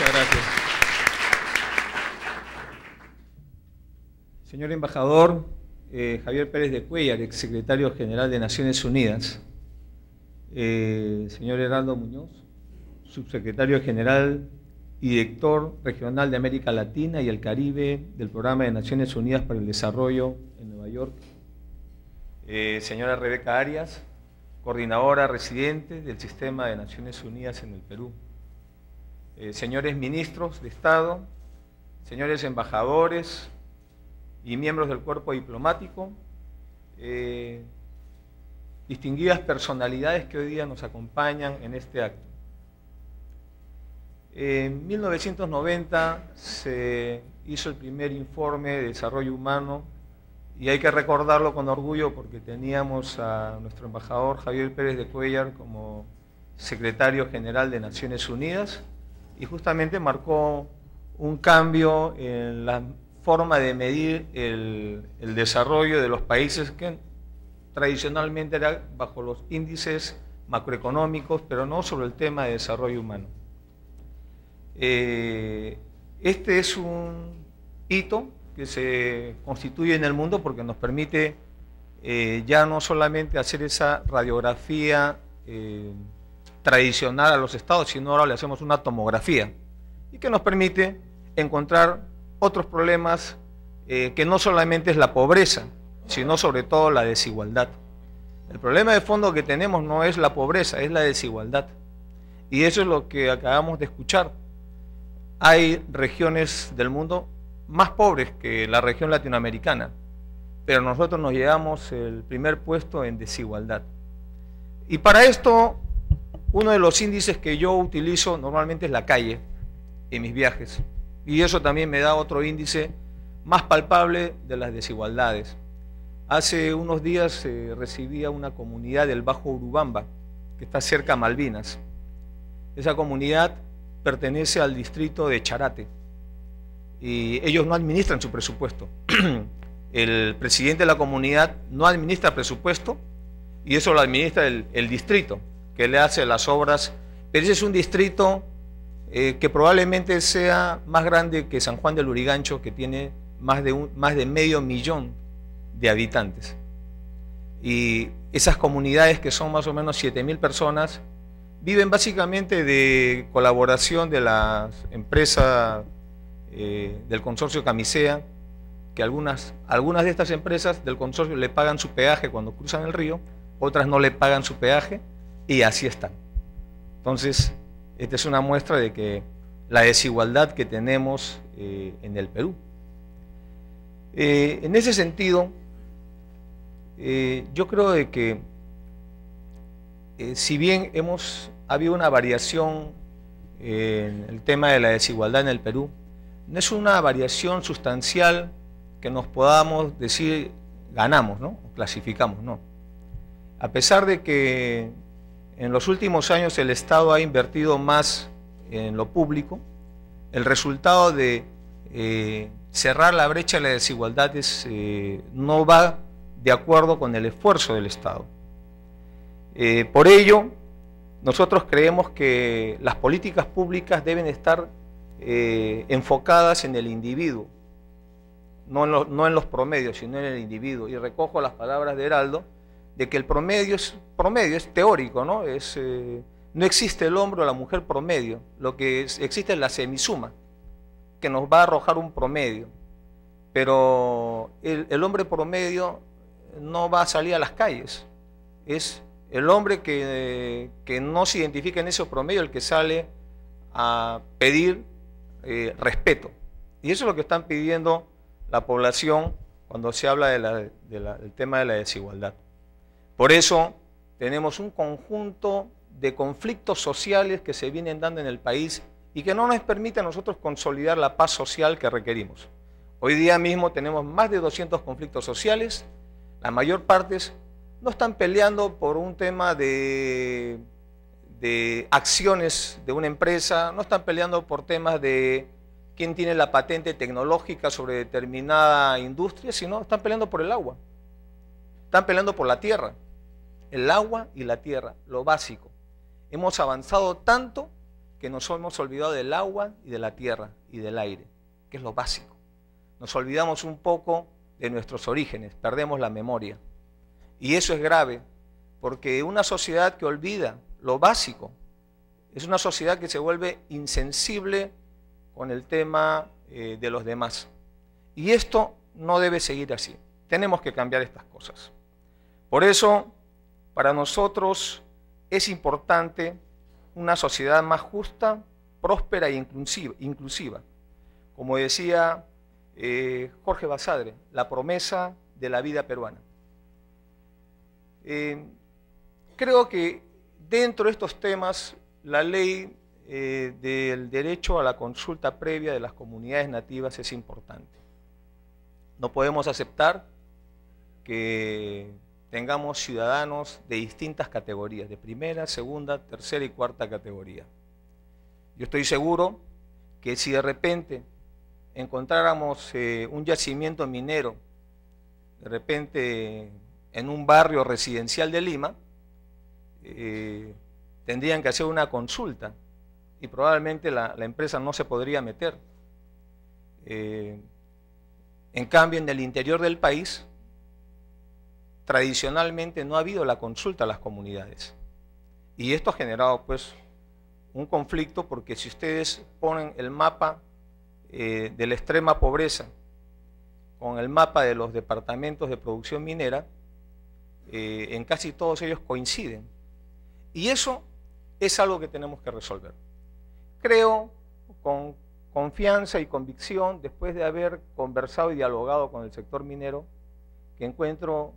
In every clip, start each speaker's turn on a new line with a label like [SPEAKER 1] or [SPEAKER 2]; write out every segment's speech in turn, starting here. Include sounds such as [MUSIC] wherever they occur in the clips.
[SPEAKER 1] Muchas gracias. Señor embajador eh, Javier Pérez de Cuellar, exsecretario general de Naciones Unidas. Eh, señor Heraldo Muñoz, subsecretario general y director regional de América Latina y el Caribe del Programa de Naciones Unidas para el Desarrollo en Nueva York. Eh, señora Rebeca Arias, coordinadora residente del Sistema de Naciones Unidas en el Perú. Eh, señores ministros de Estado, señores embajadores y miembros del cuerpo diplomático, eh, distinguidas personalidades que hoy día nos acompañan en este acto. En 1990 se hizo el primer informe de desarrollo humano y hay que recordarlo con orgullo porque teníamos a nuestro embajador Javier Pérez de Cuellar como secretario general de Naciones Unidas y justamente marcó un cambio en la forma de medir el, desarrollo de los países que tradicionalmente eran bajo los índices macroeconómicos, pero no sobre el tema de desarrollo humano. Eh, este es un hito que se constituye en el mundo porque nos permite eh, ya no solamente hacer esa radiografía eh, tradicional a los estados, sino ahora le hacemos una tomografía y que nos permite encontrar otros problemas eh, que no solamente es la pobreza, sino sobre todo la desigualdad. El problema de fondo que tenemos no es la pobreza, es la desigualdad. Y eso es lo que acabamos de escuchar. Hay regiones del mundo más pobres que la región latinoamericana, pero nosotros nos llevamos el primer puesto en desigualdad. Y para esto uno de los índices que yo utilizo normalmente es la calle en mis viajes. Y eso también me da otro índice más palpable de las desigualdades. Hace unos días eh, recibí a una comunidad del Bajo Urubamba, que está cerca a Malvinas. Esa comunidad pertenece al distrito de Charate y ellos no administran su presupuesto. [CLEARS THROAT] El presidente de la comunidad no administra presupuesto y eso lo administra el distrito que le hace las obras, pero ese es un distrito eh, que probablemente sea más grande que San Juan del Urigancho, que tiene más de, más de medio millón de habitantes. Y esas comunidades, que son más o menos 7.000 personas, viven básicamente de colaboración de las empresas eh, del consorcio Camisea, que algunas, algunas de estas empresas del consorcio le pagan su peaje cuando cruzan el río, otras no le pagan su peaje, y así están. Entonces, esta es una muestra de que la desigualdad que tenemos eh, en el Perú. Eh, en ese sentido, eh, yo creo de que si bien hemos ha habido una variación en el tema de la desigualdad en el Perú, no es una variación sustancial que nos podamos decir ganamos, ¿no? clasificamos, no. A pesar de que en los últimos años el Estado ha invertido más en lo público. El resultado de eh, cerrar la brecha de la desigualdad eh, no va de acuerdo con el esfuerzo del Estado. Eh, por ello, nosotros creemos que las políticas públicas deben estar enfocadas en el individuo, no no en los promedios, sino en el individuo. Y recojo las palabras de Heraldo, de que el promedio es, promedio es teórico, ¿no? Es, eh, no existe el hombre o la mujer promedio, lo que existe es la semisuma, que nos va a arrojar un promedio. Pero el, hombre promedio no va a salir a las calles, es el hombre que, no se identifica en ese promedio el que sale a pedir eh, respeto. Y eso es lo que están pidiendo la población cuando se habla del tema de la desigualdad. Por eso tenemos un conjunto de conflictos sociales que se vienen dando en el país y que no nos permite a nosotros consolidar la paz social que requerimos. Hoy día mismo tenemos más de 200 conflictos sociales, la mayor parte no están peleando por un tema de, de acciones de una empresa, no están peleando por temas de quién tiene la patente tecnológica sobre determinada industria, sino están peleando por el agua, están peleando por la tierra el agua y la tierra, lo básico. Hemos avanzado tanto que nos hemos olvidado del agua y de la tierra y del aire, que es lo básico. Nos olvidamos un poco de nuestros orígenes, perdemos la memoria. Y eso es grave, porque una sociedad que olvida lo básico es una sociedad que se vuelve insensible con el tema eh, de los demás. Y esto no debe seguir así. Tenemos que cambiar estas cosas. Por eso para nosotros es importante una sociedad más justa, próspera e inclusiva. Como decía eh, Jorge Basadre, la promesa de la vida peruana. Eh, creo que dentro de estos temas, la ley eh, del derecho a la consulta previa de las comunidades nativas es importante. No podemos aceptar que tengamos ciudadanos de distintas categorías, de primera, segunda, tercera y cuarta categoría. Yo estoy seguro que si de repente encontráramos eh, un yacimiento minero, de repente en un barrio residencial de Lima, eh, tendrían que hacer una consulta y probablemente la, empresa no se podría meter. Eh, en cambio, en el interior del país, tradicionalmente no ha habido la consulta a las comunidades. Y esto ha generado pues un conflicto porque si ustedes ponen el mapa eh, de la extrema pobreza con el mapa de los departamentos de producción minera, eh, en casi todos ellos coinciden. Y eso es algo que tenemos que resolver. Creo con confianza y convicción, después de haber conversado y dialogado con el sector minero, que encuentro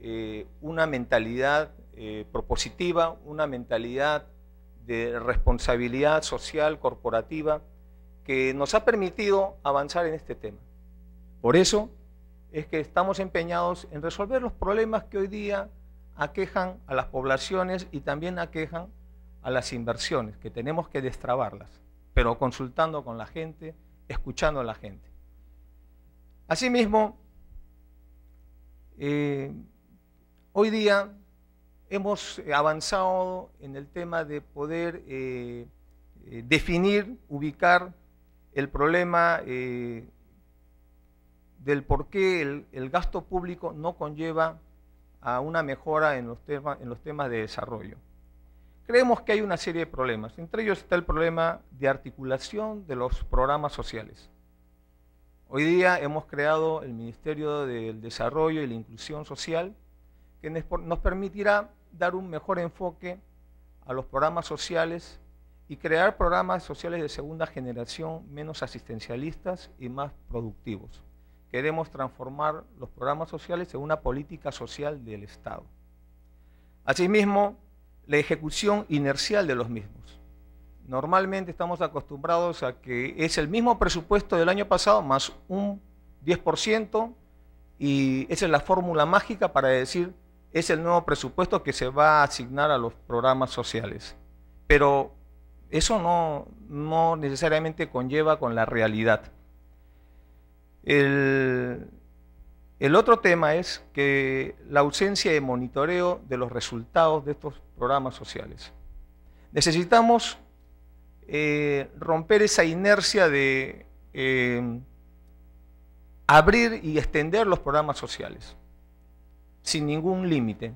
[SPEAKER 1] eh, una mentalidad eh, propositiva, una mentalidad de responsabilidad social, corporativa, que nos ha permitido avanzar en este tema. Por eso es que estamos empeñados en resolver los problemas que hoy día aquejan a las poblaciones y también aquejan a las inversiones, que tenemos que destrabarlas, pero consultando con la gente, escuchando a la gente. Asimismo, eh, Hoy día hemos eh, avanzado en el tema de poder eh, eh, definir, ubicar el problema del por qué el, gasto público no conlleva a una mejora en los, en los temas de desarrollo. Creemos que hay una serie de problemas. Entre ellos está el problema de articulación de los programas sociales. Hoy día hemos creado el Ministerio del Desarrollo y la Inclusión Social, que nos permitirá dar un mejor enfoque a los programas sociales y crear programas sociales de segunda generación menos asistencialistas y más productivos. Queremos transformar los programas sociales en una política social del Estado. Asimismo, la ejecución inercial de los mismos. Normalmente estamos acostumbrados a que es el mismo presupuesto del año pasado más un 10% y esa es la fórmula mágica para decir es el nuevo presupuesto que se va a asignar a los programas sociales. Pero eso no, necesariamente conlleva con la realidad. El, otro tema es que la ausencia de monitoreo de los resultados de estos programas sociales. Necesitamos eh, romper esa inercia de eh, abrir y extender los programas sociales sin ningún límite.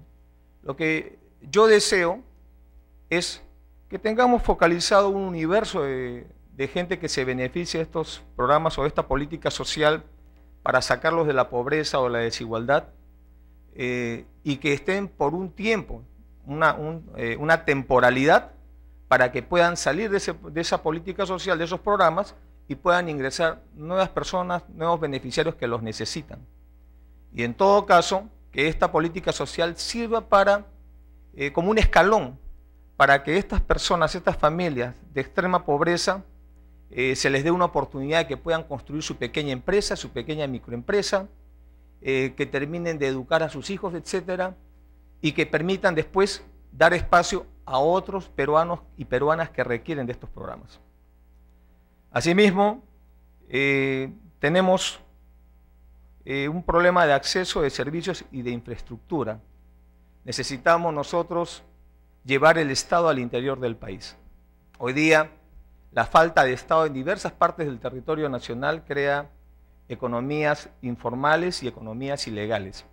[SPEAKER 1] Lo que yo deseo es que tengamos focalizado un universo de, gente que se beneficie de estos programas o de esta política social para sacarlos de la pobreza o la desigualdad eh, y que estén por un tiempo, una, eh, temporalidad, para que puedan salir de, de esa política social, de esos programas y puedan ingresar nuevas personas, nuevos beneficiarios que los necesitan. Y en todo caso, esta política social sirva para, eh, como un escalón para que estas personas, estas familias de extrema pobreza, eh, se les dé una oportunidad de que puedan construir su pequeña empresa, su pequeña microempresa, eh, que terminen de educar a sus hijos, etcétera, y que permitan después dar espacio a otros peruanos y peruanas que requieren de estos programas. Asimismo, tenemos eh, un problema de acceso de servicios y de infraestructura. Necesitamos nosotros llevar el Estado al interior del país. Hoy día, la falta de Estado en diversas partes del territorio nacional crea economías informales y economías ilegales.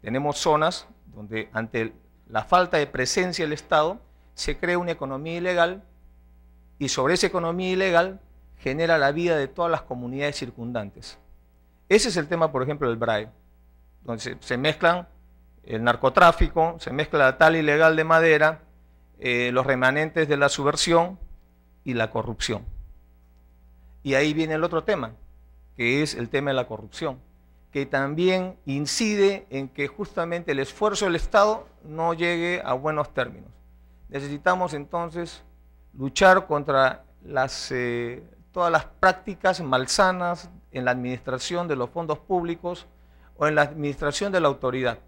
[SPEAKER 1] Tenemos zonas donde ante la falta de presencia del Estado se crea una economía ilegal y sobre esa economía ilegal genera la vida de todas las comunidades circundantes. Ese es el tema, por ejemplo, del BRAE, donde se, mezclan el narcotráfico, se mezcla la tal ilegal de madera, eh, los remanentes de la subversión y la corrupción. Y ahí viene el otro tema, que es el tema de la corrupción, que también incide en que justamente el esfuerzo del Estado no llegue a buenos términos. Necesitamos entonces luchar contra eh, todas las prácticas malsanas en la administración de los fondos públicos o en la administración de la autoridad.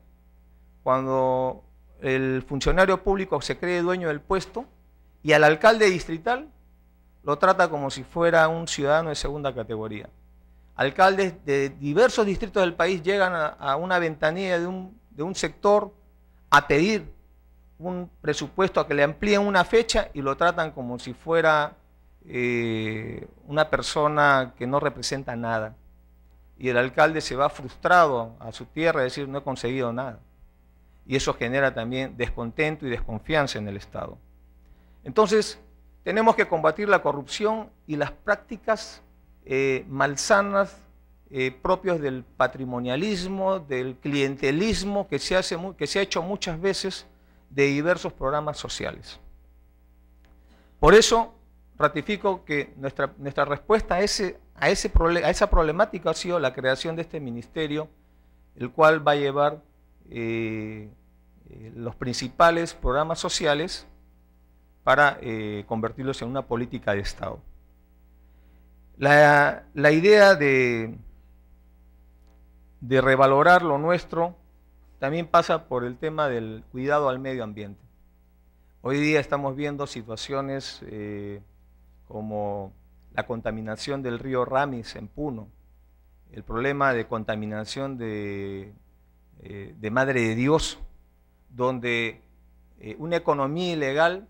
[SPEAKER 1] Cuando el funcionario público se cree dueño del puesto y al alcalde distrital lo trata como si fuera un ciudadano de segunda categoría. Alcaldes de diversos distritos del país llegan a, una ventanilla de un, de un sector a pedir un presupuesto a que le amplíen una fecha y lo tratan como si fuera eh, una persona que no representa nada. Y el alcalde se va frustrado a su tierra, a decir, no he conseguido nada. Y eso genera también descontento y desconfianza en el Estado. Entonces, tenemos que combatir la corrupción y las prácticas eh, malsanas eh, propias propios del patrimonialismo, del clientelismo que se, hace, que se ha hecho muchas veces de diversos programas sociales. Por eso ratifico que nuestra, nuestra respuesta a, ese, a, a esa problemática ha sido la creación de este ministerio, el cual va a llevar eh, eh, los principales programas sociales para eh, convertirlos en una política de Estado. La, idea de, de revalorar lo nuestro también pasa por el tema del cuidado al medio ambiente. Hoy día estamos viendo situaciones como la contaminación del río Ramis en Puno, el problema de contaminación de, eh, Madre de Dios, donde eh, una economía ilegal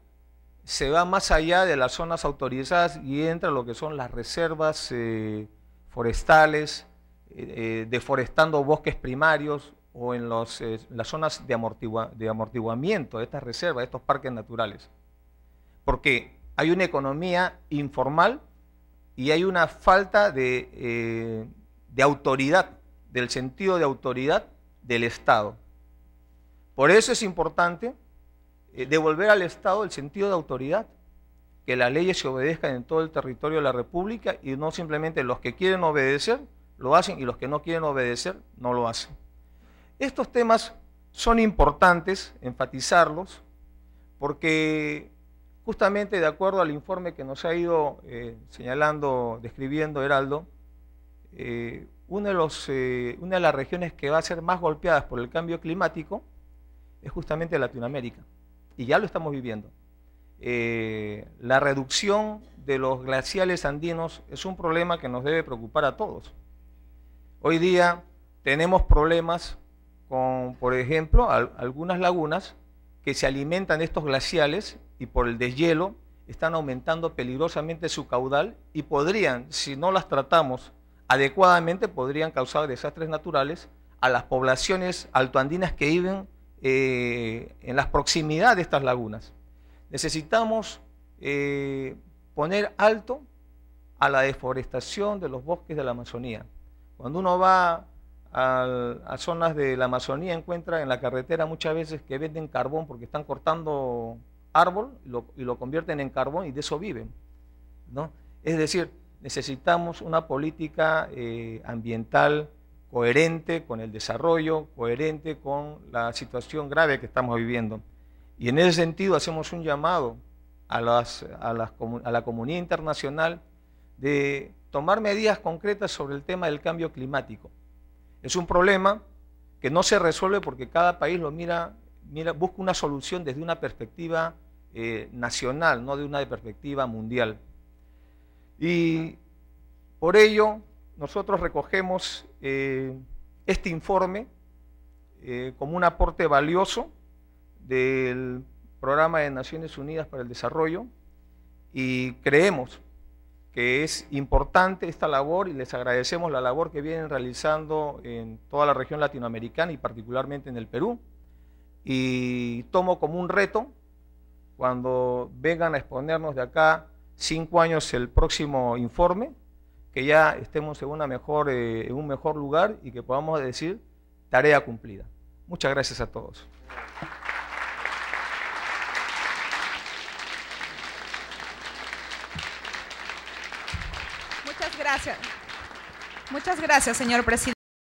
[SPEAKER 1] se va más allá de las zonas autorizadas y entra lo que son las reservas eh, forestales, deforestando bosques primarios o en las zonas de, de amortiguamiento de estas reservas, de estos parques naturales. Porque hay una economía informal y hay una falta eh, de, autoridad, del sentido de autoridad del Estado. Por eso es importante eh, devolver al Estado el sentido de autoridad, que las leyes se obedezcan en todo el territorio de la República y no simplemente los que quieren obedecer lo hacen y los que no quieren obedecer no lo hacen. Estos temas son importantes enfatizarlos porque Justamente de acuerdo al informe que nos ha ido eh, señalando, describiendo Heraldo, eh, eh, una de las regiones que va a ser más golpeadas por el cambio climático es justamente Latinoamérica. Y ya lo estamos viviendo. la reducción de los glaciales andinos es un problema que nos debe preocupar a todos. Hoy día tenemos problemas con, por ejemplo, algunas lagunas que se alimentan de estos glaciales y por el deshielo están aumentando peligrosamente su caudal y podrían, si no las tratamos adecuadamente, podrían causar desastres naturales a las poblaciones altoandinas que viven eh, en las proximidades de estas lagunas. Necesitamos eh, poner alto a la deforestación de los bosques de la Amazonía. Cuando uno va a zonas de la Amazonía encuentra en la carretera muchas veces que venden carbón porque están cortando árbol y lo convierten en carbón y de eso viven. ¿no? Es decir, necesitamos una política eh, ambiental coherente con el desarrollo, coherente con la situación grave que estamos viviendo. Y en ese sentido hacemos un llamado a, las, a, a la comunidad internacional de tomar medidas concretas sobre el tema del cambio climático. Es un problema que no se resuelve porque cada país lo mira, mira busca una solución desde una perspectiva eh, nacional, no de una perspectiva mundial. Y por ello, nosotros recogemos eh, este informe eh, como un aporte valioso del Programa de Naciones Unidas para el Desarrollo y creemos que es importante esta labor y les agradecemos la labor que vienen realizando en toda la región latinoamericana y particularmente en el Perú. Y tomo como un reto cuando vengan a exponernos de acá cinco años el próximo informe, que ya estemos en, una mejor, eh, en un mejor lugar y que podamos decir tarea cumplida. Muchas gracias a todos. Muchas gracias. Muchas gracias, señor presidente.